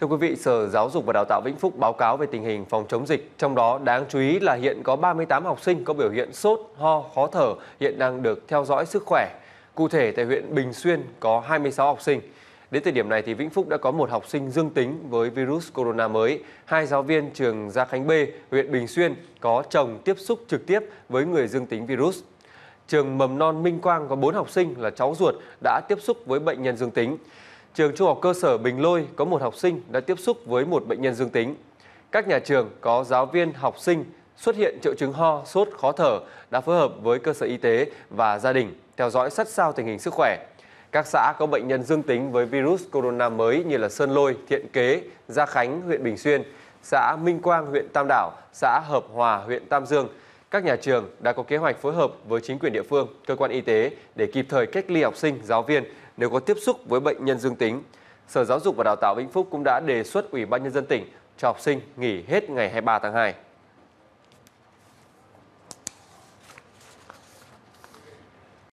Thưa quý vị, Sở Giáo dục và Đào tạo Vĩnh Phúc báo cáo về tình hình phòng chống dịch, trong đó đáng chú ý là hiện có 38 học sinh có biểu hiện sốt, ho, khó thở, hiện đang được theo dõi sức khỏe. Cụ thể tại huyện Bình Xuyên có 26 học sinh. Đến thời điểm này thì Vĩnh Phúc đã có một học sinh dương tính với virus corona mới, hai giáo viên trường Gia Khánh B, huyện Bình Xuyên có chồng tiếp xúc trực tiếp với người dương tính virus. Trường mầm non Minh Quang có 4 học sinh là cháu ruột đã tiếp xúc với bệnh nhân dương tính trường Trung học cơ sở Bình Lôi có một học sinh đã tiếp xúc với một bệnh nhân dương tính. Các nhà trường có giáo viên, học sinh xuất hiện triệu chứng ho, sốt, khó thở đã phối hợp với cơ sở y tế và gia đình theo dõi sát sao tình hình sức khỏe. Các xã có bệnh nhân dương tính với virus corona mới như là Sơn Lôi, Thiện Kế, Gia Khánh, huyện Bình Xuyên, xã Minh Quang, huyện Tam Đảo, xã Hợp Hòa, huyện Tam Dương. Các nhà trường đã có kế hoạch phối hợp với chính quyền địa phương, cơ quan y tế để kịp thời cách ly học sinh, giáo viên nếu có tiếp xúc với bệnh nhân dương tính. Sở Giáo dục và Đào tạo Vĩnh Phúc cũng đã đề xuất Ủy ban nhân dân tỉnh cho học sinh nghỉ hết ngày 23 tháng 2.